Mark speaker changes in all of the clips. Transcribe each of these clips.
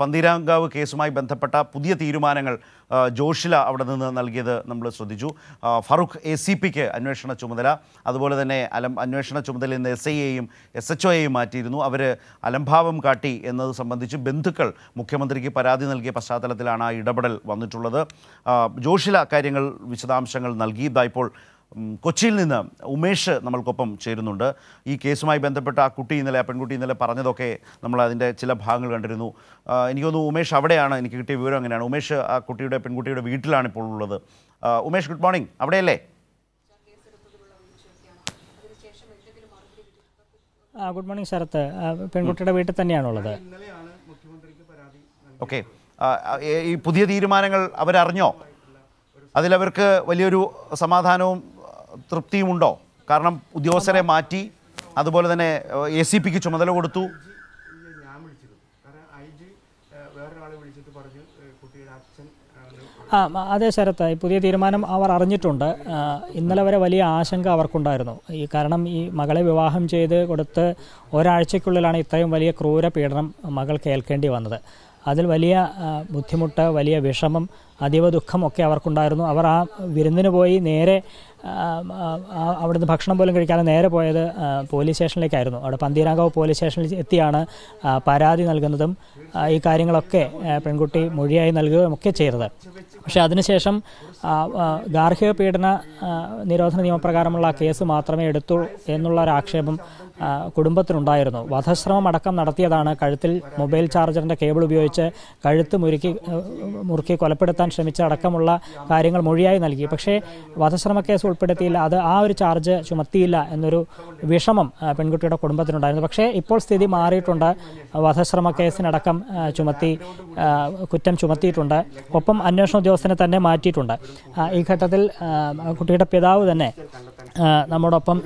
Speaker 1: പന്തീരാങ്കാവ് കേസുമായി ബന്ധപ്പെട്ട പുതിയ തീരുമാനങ്ങൾ ജോഷില അവിടെ നിന്ന് നൽകിയത് നമ്മൾ ശ്രദ്ധിച്ചു ഫറൂഖ് എ സി പിക്ക് അന്വേഷണ ചുമതല അതുപോലെ തന്നെ അലം അന്വേഷണ ചുമതലയിൽ നിന്ന് എസ് എയും എസ് എച്ച് ഒയെയും മാറ്റിയിരുന്നു അവർ അലംഭാവം കാട്ടി എന്നത് സംബന്ധിച്ച് ബന്ധുക്കൾ മുഖ്യമന്ത്രിക്ക് പരാതി നൽകിയ പശ്ചാത്തലത്തിലാണ് ആ ഇടപെടൽ വന്നിട്ടുള്ളത് ജോഷില കാര്യങ്ങൾ വിശദാംശങ്ങൾ ഇതായിപ്പോൾ കൊച്ചിയിൽ നിന്ന് ഉമേഷ് നമ്മൾക്കൊപ്പം ചേരുന്നുണ്ട് ഈ കേസുമായി ബന്ധപ്പെട്ട ആ കുട്ടി ഇന്നലെ ആ പെൺകുട്ടി ഇന്നലെ പറഞ്ഞതൊക്കെ നമ്മൾ അതിൻ്റെ ചില ഭാഗങ്ങൾ കണ്ടിരുന്നു എനിക്ക് തോന്നുന്നു ഉമേഷ് അവിടെയാണ് എനിക്ക് കിട്ടിയ വിവരം അങ്ങനെയാണ് ഉമേഷ് ആ കുട്ടിയുടെ പെൺകുട്ടിയുടെ വീട്ടിലാണ് ഇപ്പോൾ ഉള്ളത് ഉമേഷ് ഗുഡ് മോർണിംഗ് അവിടെയല്ലേ
Speaker 2: ഗുഡ് മോർണിംഗ് ശരത്ത് പെൺകുട്ടിയുടെ വീട്ടിൽ തന്നെയാണുള്ളത്
Speaker 1: ഓക്കെ ഈ പുതിയ തീരുമാനങ്ങൾ അവരറിഞ്ഞോ അതിലവർക്ക് വലിയൊരു സമാധാനവും തൃപ്തിയുമുണ്ടോ കാരണം ഉദ്യോഗസ്ഥരെ മാറ്റി അതുപോലെ തന്നെ എ സി പിക്ക് ചുമതല കൊടുത്തു
Speaker 2: ആ അതേ ശരത്ത് പുതിയ തീരുമാനം അവർ അറിഞ്ഞിട്ടുണ്ട് ഇന്നലെ വരെ വലിയ ആശങ്ക അവർക്കുണ്ടായിരുന്നു ഈ കാരണം ഈ മകളെ വിവാഹം ചെയ്ത് കൊടുത്ത് ഒരാഴ്ചയ്ക്കുള്ളിലാണ് ഇത്രയും വലിയ ക്രൂര പീഡനം മകൾ കേൾക്കേണ്ടി വന്നത് അതിൽ വലിയ ബുദ്ധിമുട്ട് വലിയ വിഷമം അതീവ ദുഃഖമൊക്കെ അവർക്കുണ്ടായിരുന്നു അവർ ആ വിരുന്നിന് പോയി നേരെ അവിടുന്ന് ഭക്ഷണം പോലും കഴിക്കാതെ നേരെ പോയത് പോലീസ് സ്റ്റേഷനിലേക്കായിരുന്നു അവിടെ പന്തീരാങ്കാവ് പോലീസ് സ്റ്റേഷനിൽ എത്തിയാണ് പരാതി നൽകുന്നതും ഈ കാര്യങ്ങളൊക്കെ പെൺകുട്ടി മൊഴിയായി നൽകുകയും ഒക്കെ ചെയ്തത് പക്ഷേ അതിനുശേഷം ഗാർഹിക പീഡന നിരോധന നിയമപ്രകാരമുള്ള കേസ് മാത്രമേ എടുത്തു എന്നുള്ള ഒരു ആക്ഷേപം കുടുംബത്തിനുണ്ടായിരുന്നു വധശ്രമം അടക്കം നടത്തിയതാണ് കഴുത്തിൽ മൊബൈൽ ചാർജറിൻ്റെ കേബിൾ ഉപയോഗിച്ച് കഴുത്ത് മുരുക്കി മുറുക്കി കൊലപ്പെടുത്താൻ ശ്രമിച്ച അടക്കമുള്ള കാര്യങ്ങൾ മൊഴിയായി നൽകി പക്ഷേ വധശ്രമ കേസ് ഉൾപ്പെടുത്തിയില്ല അത് ആ ഒരു ചാർജ് ചുമത്തിയില്ല എന്നൊരു വിഷമം പെൺകുട്ടിയുടെ കുടുംബത്തിനുണ്ടായിരുന്നു പക്ഷേ ഇപ്പോൾ സ്ഥിതി മാറിയിട്ടുണ്ട് വധശ്രമ കേസിനടക്കം ചുമത്തി കുറ്റം ചുമത്തിയിട്ടുണ്ട് ഒപ്പം അന്വേഷണ ഉദ്യോഗസ്ഥനെ തന്നെ മാറ്റിയിട്ടുണ്ട് ഈ ഘട്ടത്തിൽ കുട്ടിയുടെ പിതാവ് തന്നെ നമ്മോടൊപ്പം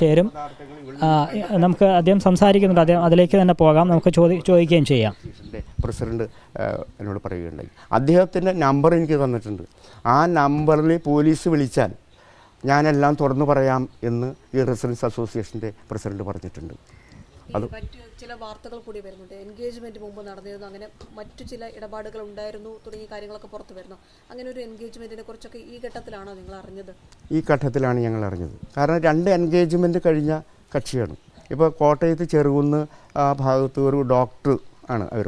Speaker 2: ചേരും നമുക്ക് അദ്ദേഹം സംസാരിക്കുന്നുണ്ട് അദ്ദേഹം അതിലേക്ക് തന്നെ പോകാം നമുക്ക് ചോദി ചോദിക്കുകയും ചെയ്യാം
Speaker 3: പ്രസിഡന്റ് എന്നോട് പറയുകയുണ്ടായി അദ്ദേഹത്തിൻ്റെ നമ്പർ എനിക്ക് തന്നിട്ടുണ്ട് ആ നമ്പറിൽ പോലീസ് വിളിച്ചാൽ ഞാനെല്ലാം തുറന്നു പറയാം എന്ന് ഈ റെസിഡൻസ് അസോസിയേഷൻ്റെ പ്രസിഡന്റ് പറഞ്ഞിട്ടുണ്ട് അത്
Speaker 2: ചില വാർത്തകൾ കൂടി വരുന്നുണ്ട് എൻഗേജ്മെന്റ് മുമ്പ് നടന്നിരുന്നു അങ്ങനെ മറ്റു ചില ഇടപാടുകൾ ഉണ്ടായിരുന്നു തുടങ്ങിയ കാര്യങ്ങളൊക്കെ പുറത്തു വരുന്നു അങ്ങനെ ഒരു എൻഗേജ്മെന്റിനെ കുറിച്ചൊക്കെ ഈ ഘട്ടത്തിലാണോ നിങ്ങൾ അറിഞ്ഞത്
Speaker 3: ഈ ഘട്ടത്തിലാണ് ഞങ്ങൾ അറിഞ്ഞത് കാരണം രണ്ട് എൻഗേജ്മെന്റ് കഴിഞ്ഞ കക്ഷിയാണ് ഇപ്പോൾ കോട്ടയത്ത് ചെറുകുന്ന് ആ ഭാഗത്ത് ഒരു ഡോക്ടർ ആണ് അവർ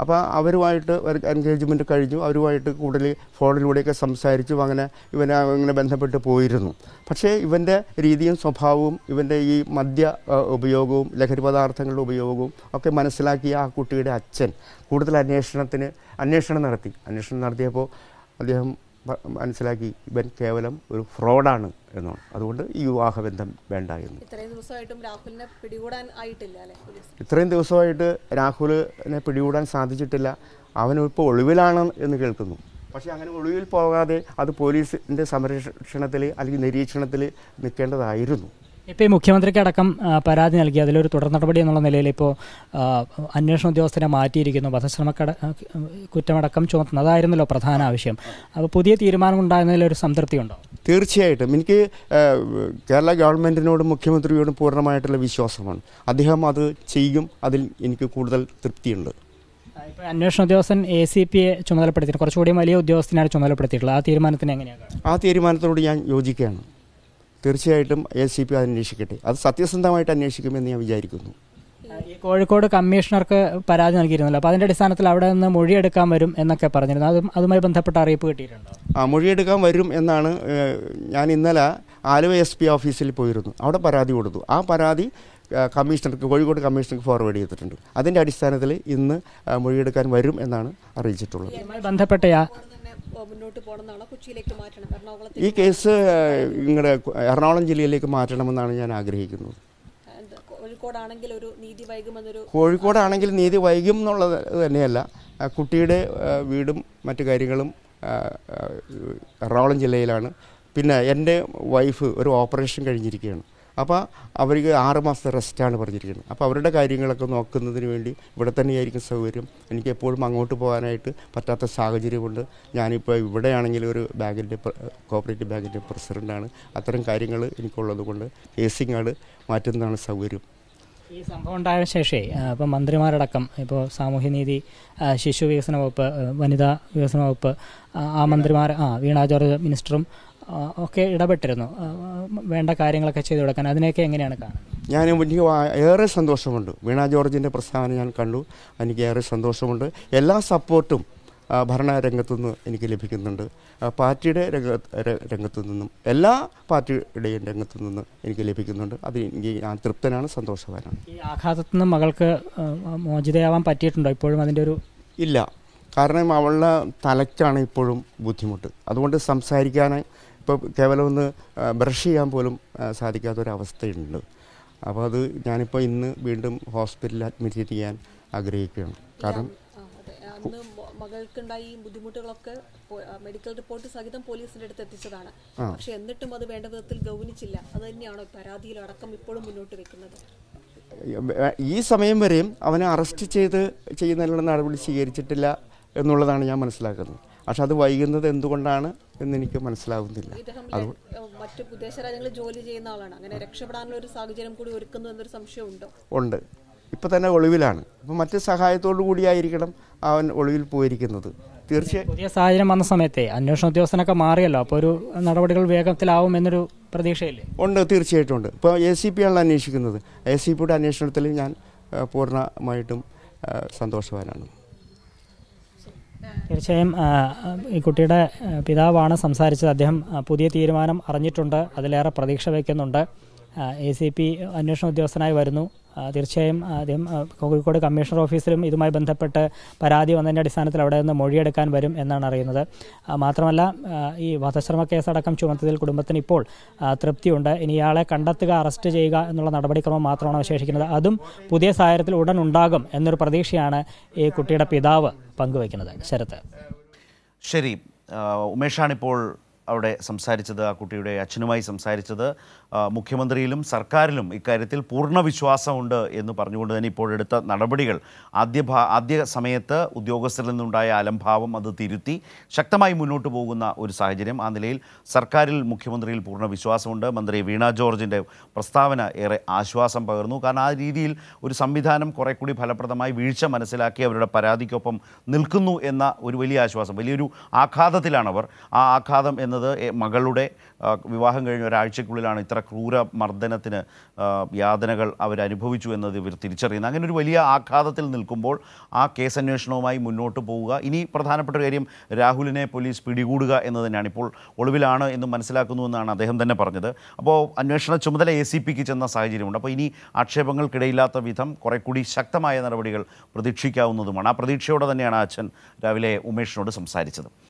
Speaker 3: അപ്പോൾ അവരുമായിട്ട് എൻഗേജ്മെൻറ്റ് കഴിഞ്ഞു അവരുമായിട്ട് കൂടുതൽ ഫോണിലൂടെയൊക്കെ സംസാരിച്ചു അങ്ങനെ ഇവനെ അങ്ങനെ ബന്ധപ്പെട്ട് പോയിരുന്നു പക്ഷേ ഇവൻ്റെ രീതിയും സ്വഭാവവും ഇവൻ്റെ ഈ മദ്യ ഉപയോഗവും ലഹരി പദാർത്ഥങ്ങളുടെ ഉപയോഗവും ഒക്കെ മനസ്സിലാക്കിയ ആ കുട്ടിയുടെ അച്ഛൻ കൂടുതൽ അന്വേഷണത്തിന് അന്വേഷണം നടത്തി അന്വേഷണം നടത്തിയപ്പോൾ അദ്ദേഹം മനസ്സിലാക്കി ഇവൻ കേവലം ഒരു ഫ്രോഡാണ് എന്നാണ് അതുകൊണ്ട് ഈ വിവാഹബന്ധം വേണ്ട എന്ന് ഇത്രയും ദിവസമായിട്ട് രാഹുലിനെ പിടികൂടാൻ സാധിച്ചിട്ടില്ല അവനിപ്പോൾ ഒളിവിലാണ് എന്ന് കേൾക്കുന്നു പക്ഷേ അങ്ങനെ ഒളിവിൽ പോകാതെ അത് പോലീസിൻ്റെ സംരക്ഷണത്തിൽ അല്ലെങ്കിൽ നിരീക്ഷണത്തിൽ നിൽക്കേണ്ടതായിരുന്നു
Speaker 2: ഇപ്പോൾ ഈ മുഖ്യമന്ത്രിക്ക് അടക്കം പരാതി നൽകി അതിലൊരു തുടർ നടപടി എന്നുള്ള നിലയിൽ ഇപ്പോൾ അന്വേഷണ ഉദ്യോഗസ്ഥനെ മാറ്റിയിരിക്കുന്നു വധശ്രമക്കട കുറ്റമടക്കം ചുമത്തുന്നു അതായിരുന്നല്ലോ പ്രധാന ആവശ്യം അപ്പോൾ പുതിയ തീരുമാനം ഉണ്ടായിരുന്നതിലൊരു ഒരു ഉണ്ടോ
Speaker 3: തീർച്ചയായിട്ടും എനിക്ക് കേരള ഗവൺമെൻറ്റിനോടും മുഖ്യമന്ത്രിയോടും പൂർണ്ണമായിട്ടുള്ള വിശ്വാസമാണ് അദ്ദേഹം അത് ചെയ്യും അതിൽ എനിക്ക് കൂടുതൽ തൃപ്തിയുണ്ട്
Speaker 2: അന്വേഷണ ഉദ്യോഗസ്ഥൻ എ സി പിയെ ചുമതലപ്പെടുത്തിയിട്ട് കുറച്ചുകൂടി വലിയ ഉദ്യോഗസ്ഥനാണ് ചുമതലപ്പെടുത്തിയിട്ടുള്ളത് ആ തീരുമാനത്തിന് എങ്ങനെയാണ്
Speaker 3: ആ തീരുമാനത്തോട് ഞാൻ യോജിക്കുകയാണ് തീർച്ചയായിട്ടും എ സി പി അന്വേഷിക്കട്ടെ അത് സത്യസന്ധമായിട്ട് അന്വേഷിക്കുമെന്ന് ഞാൻ വിചാരിക്കുന്നു
Speaker 2: കോഴിക്കോട് കമ്മീഷണർക്ക് പരാതി നൽകിയിരുന്നല്ലോ അപ്പോൾ അതിൻ്റെ അടിസ്ഥാനത്തിൽ അവിടെ നിന്ന് മൊഴിയെടുക്കാൻ വരും എന്നൊക്കെ പറഞ്ഞിരുന്നു അതും അതുമായി ബന്ധപ്പെട്ട അറിയിപ്പ് കിട്ടിയിട്ടുണ്ടോ
Speaker 3: ആ മൊഴിയെടുക്കാൻ വരും എന്നാണ് ഞാൻ ഇന്നലെ ആലുവ എസ് പി ഓഫീസിൽ പോയിരുന്നു അവിടെ പരാതി കൊടുത്തു ആ പരാതി കമ്മീഷണർക്ക് കോഴിക്കോട് കമ്മീഷണർക്ക് ഫോർവേഡ് ചെയ്തിട്ടുണ്ട് അതിൻ്റെ അടിസ്ഥാനത്തിൽ ഇന്ന് മൊഴിയെടുക്കാൻ വരും എന്നാണ് അറിയിച്ചിട്ടുള്ളത്
Speaker 2: ബന്ധപ്പെട്ടയാ മുന്നോട്ട് പോകണമെന്നാണോ
Speaker 3: കൊച്ചിയിലേക്ക് മാറ്റണം എറണാകുളത്ത് ഈ കേസ് നിങ്ങളുടെ എറണാകുളം ജില്ലയിലേക്ക് മാറ്റണമെന്നാണ് ഞാൻ ആഗ്രഹിക്കുന്നത് ഒരു നീതി കോഴിക്കോടാണെങ്കിൽ നീതി വൈകും എന്നുള്ളത് തന്നെയല്ല കുട്ടിയുടെ വീടും മറ്റു കാര്യങ്ങളും എറണാകുളം ജില്ലയിലാണ് പിന്നെ എൻ്റെ വൈഫ് ഒരു ഓപ്പറേഷൻ കഴിഞ്ഞിരിക്കുകയാണ് അപ്പോൾ അവർക്ക് ആറ് മാസത്തെ റെസ്റ്റാണ് പറഞ്ഞിരിക്കുന്നത് അപ്പോൾ അവരുടെ കാര്യങ്ങളൊക്കെ നോക്കുന്നതിന് വേണ്ടി ഇവിടെ തന്നെയായിരിക്കും സൗകര്യം എനിക്ക് എപ്പോഴും അങ്ങോട്ട് പോകാനായിട്ട് പറ്റാത്ത സാഹചര്യം ഞാനിപ്പോൾ ഇവിടെയാണെങ്കിൽ ഒരു ബാങ്കിൻ്റെ കോപ്പറേറ്റീവ് ബാങ്കിൻ്റെ പ്രസിഡൻ്റാണ് അത്തരം കാര്യങ്ങൾ എനിക്കുള്ളത് കൊണ്ട് കേസിംഗ് ആൾ മാറ്റുന്നതാണ് സൗകര്യം
Speaker 2: ഈ സംഭവം ഉണ്ടായ ശേഷേ ഇപ്പോൾ മന്ത്രിമാരടക്കം ഇപ്പോൾ സാമൂഹ്യനീതി ശിശു വികസന വകുപ്പ് വനിതാ വികസന വകുപ്പ് ആ മന്ത്രിമാർ ആ വീണാ ജോർജ് മിനിസ്റ്ററും ഒക്കെ ഇടപെട്ടിരുന്നു വേണ്ട കാര്യങ്ങളൊക്കെ ചെയ്തു കൊടുക്കാൻ അതിനെയൊക്കെ എങ്ങനെയാണ് കാണുന്നത്
Speaker 3: ഞാൻ എനിക്ക് ഏറെ സന്തോഷമുണ്ട് വീണ ജോർജിൻ്റെ പ്രസ്താവന ഞാൻ കണ്ടു എനിക്ക് ഏറെ സന്തോഷമുണ്ട് എല്ലാ സപ്പോർട്ടും ഭരണരംഗത്തുനിന്ന് എനിക്ക് ലഭിക്കുന്നുണ്ട് പാർട്ടിയുടെ രംഗത്തു നിന്നും എല്ലാ പാർട്ടിയുടെയും രംഗത്തു നിന്ന് എനിക്ക് ലഭിക്കുന്നുണ്ട് അത് എനിക്ക് ഞാൻ തൃപ്തനാണ് സന്തോഷവാനാണ്
Speaker 2: ഈ ആഘാതത്തിൽ നിന്ന് മകൾക്ക് മോചിതയാവാൻ പറ്റിയിട്ടുണ്ടോ ഇപ്പോഴും അതിൻ്റെ ഒരു
Speaker 3: ഇല്ല കാരണം അവളുടെ തലയ്ക്കാണ് ഇപ്പോഴും ബുദ്ധിമുട്ട് അതുകൊണ്ട് സംസാരിക്കാനും ഇപ്പോൾ കേവലം ഒന്ന് ബ്രഷ് ചെയ്യാൻ പോലും സാധിക്കാത്തൊരവസ്ഥയുണ്ട് അപ്പോൾ അത് ഞാനിപ്പോൾ ഇന്ന് വീണ്ടും ഹോസ്പിറ്റലിൽ അഡ്മിറ്റ് ചെയ്യാൻ ആഗ്രഹിക്കുകയാണ് കാരണം
Speaker 2: അന്ന് മകൾക്കുണ്ടായ ഈ ബുദ്ധിമുട്ടുകളൊക്കെ മെഡിക്കൽ റിപ്പോർട്ട് സഹിതം പോലീസിന്റെ അടുത്ത് എത്തിച്ചതാണ് പക്ഷെ എന്നിട്ടും അത് വേണ്ട വിധത്തിൽ ഗൗനിച്ചില്ല അത് തന്നെയാണോ പരാതിയിൽ അടക്കം ഇപ്പോഴും മുന്നോട്ട് വെക്കുന്നത്
Speaker 3: ഈ സമയം വരെയും അവനെ അറസ്റ്റ് ചെയ്ത് ചെയ്യുന്നതിനുള്ള നടപടി സ്വീകരിച്ചിട്ടില്ല എന്നുള്ളതാണ് ഞാൻ മനസ്സിലാക്കുന്നത് പക്ഷെ അത് വൈകുന്നത് എന്തുകൊണ്ടാണ് എന്നെനിക്ക് മനസ്സിലാവുന്നില്ല അത്
Speaker 2: മറ്റു വിദേശ രാജ്യങ്ങളിൽ ജോലി ചെയ്യുന്ന ആളാണ് അങ്ങനെ രക്ഷപ്പെടാനുള്ള ഒരു സാഹചര്യം കൂടി ഒരുക്കുന്നു എന്നൊരു സംശയമുണ്ടോ
Speaker 3: ഉണ്ട് ഇപ്പം തന്നെ ഒളിവിലാണ് ഇപ്പൊ മറ്റ് സഹായത്തോടു കൂടിയായിരിക്കണം അവൻ ഒളിവിൽ പോയിരിക്കുന്നത് തീർച്ചയായും
Speaker 2: പുതിയ സാഹചര്യം വന്ന സമയത്തെ അന്വേഷണ ഉദ്യോഗസ്ഥനൊക്കെ മാറിയല്ലോ അപ്പോൾ ഒരു നടപടികൾ വേഗത്തിലാവും എന്നൊരു പ്രതീക്ഷയില്ലേ
Speaker 3: ഉണ്ട് തീർച്ചയായിട്ടും ഉണ്ട് ഇപ്പോൾ എ സി പി ആണല്ലോ അന്വേഷിക്കുന്നത് എ സി പിയുടെ അന്വേഷണത്തിൽ ഞാൻ പൂർണ്ണമായിട്ടും സന്തോഷവാനാണ്
Speaker 2: തീർച്ചയായും ഈ കുട്ടിയുടെ പിതാവാണ് സംസാരിച്ചത് അദ്ദേഹം പുതിയ തീരുമാനം അറിഞ്ഞിട്ടുണ്ട് അതിലേറെ പ്രതീക്ഷ വയ്ക്കുന്നുണ്ട് എ സി പി അന്വേഷണ ഉദ്യോഗസ്ഥനായി വരുന്നു തീർച്ചയായും അദ്ദേഹം കോഴിക്കോട് കമ്മീഷണർ ഓഫീസിലും ഇതുമായി ബന്ധപ്പെട്ട് പരാതി വന്നതിൻ്റെ അടിസ്ഥാനത്തിൽ അവിടെ നിന്ന് മൊഴിയെടുക്കാൻ വരും എന്നാണ് അറിയുന്നത് മാത്രമല്ല ഈ വധശ്രമ കേസടക്കം ചുമത്തതിൽ കുടുംബത്തിന് ഇപ്പോൾ തൃപ്തിയുണ്ട് ഇനി ഇയാളെ കണ്ടെത്തുക അറസ്റ്റ് ചെയ്യുക എന്നുള്ള നടപടിക്രമം മാത്രമാണ് അവശേഷിക്കുന്നത് അതും പുതിയ സാഹചര്യത്തിൽ ഉടൻ ഉണ്ടാകും എന്നൊരു പ്രതീക്ഷയാണ് ഈ കുട്ടിയുടെ പിതാവ് പങ്കുവയ്ക്കുന്നത് ശരത്ത്
Speaker 1: ശരി ഉമേഷാണിപ്പോൾ അവിടെ സംസാരിച്ചത് ആ കുട്ടിയുടെ അച്ഛനുമായി സംസാരിച്ചത് മുഖ്യമന്ത്രിയിലും സർക്കാരിലും ഇക്കാര്യത്തിൽ പൂർണ്ണ വിശ്വാസമുണ്ട് എന്ന് പറഞ്ഞുകൊണ്ട് തന്നെ ഇപ്പോഴെടുത്ത നടപടികൾ ആദ്യ ആദ്യ സമയത്ത് ഉദ്യോഗസ്ഥരിൽ നിന്നുണ്ടായ അലംഭാവം അത് തിരുത്തി ശക്തമായി മുന്നോട്ട് പോകുന്ന ഒരു സാഹചര്യം ആ നിലയിൽ സർക്കാരിൽ മുഖ്യമന്ത്രിയിൽ പൂർണ്ണ വിശ്വാസമുണ്ട് മന്ത്രി വീണ ജോർജിൻ്റെ പ്രസ്താവന ഏറെ ആശ്വാസം പകർന്നു കാരണം ആ രീതിയിൽ ഒരു സംവിധാനം കുറെ കൂടി ഫലപ്രദമായി വീഴ്ച മനസ്സിലാക്കി അവരുടെ പരാതിക്കൊപ്പം നിൽക്കുന്നു എന്ന ഒരു വലിയ ആശ്വാസം വലിയൊരു ആഘാതത്തിലാണ് അവർ ആ ആഘാതം എന്നത് മകളുടെ വിവാഹം കഴിഞ്ഞ ഒരാഴ്ചക്കുള്ളിലാണ് ഇത്ര ക്രൂര മർദ്ദനത്തിന് യാതനകൾ അവരനുഭവിച്ചു എന്നത് ഇവർ തിരിച്ചറിയുന്നത് അങ്ങനെ ഒരു വലിയ ആഘാതത്തിൽ നിൽക്കുമ്പോൾ ആ കേസ് അന്വേഷണവുമായി മുന്നോട്ട് പോവുക ഇനി പ്രധാനപ്പെട്ട കാര്യം രാഹുലിനെ പോലീസ് പിടികൂടുക എന്ന് തന്നെയാണ് ഇപ്പോൾ ഒളിവിലാണ് എന്ന് മനസ്സിലാക്കുന്നുവെന്നാണ് എന്നാണ് അദ്ദേഹം തന്നെ പറഞ്ഞത് അപ്പോൾ അന്വേഷണ ചുമതല എ സി പിക്ക് ചെന്ന സാഹചര്യമുണ്ട് അപ്പോൾ ഇനി ആക്ഷേപങ്ങൾക്കിടയില്ലാത്ത വിധം കുറെ കൂടി ശക്തമായ നടപടികൾ പ്രതീക്ഷിക്കാവുന്നതുമാണ് ആ പ്രതീക്ഷയോടെ തന്നെയാണ് അച്ഛൻ രാവിലെ ഉമേഷിനോട് സംസാരിച്ചത്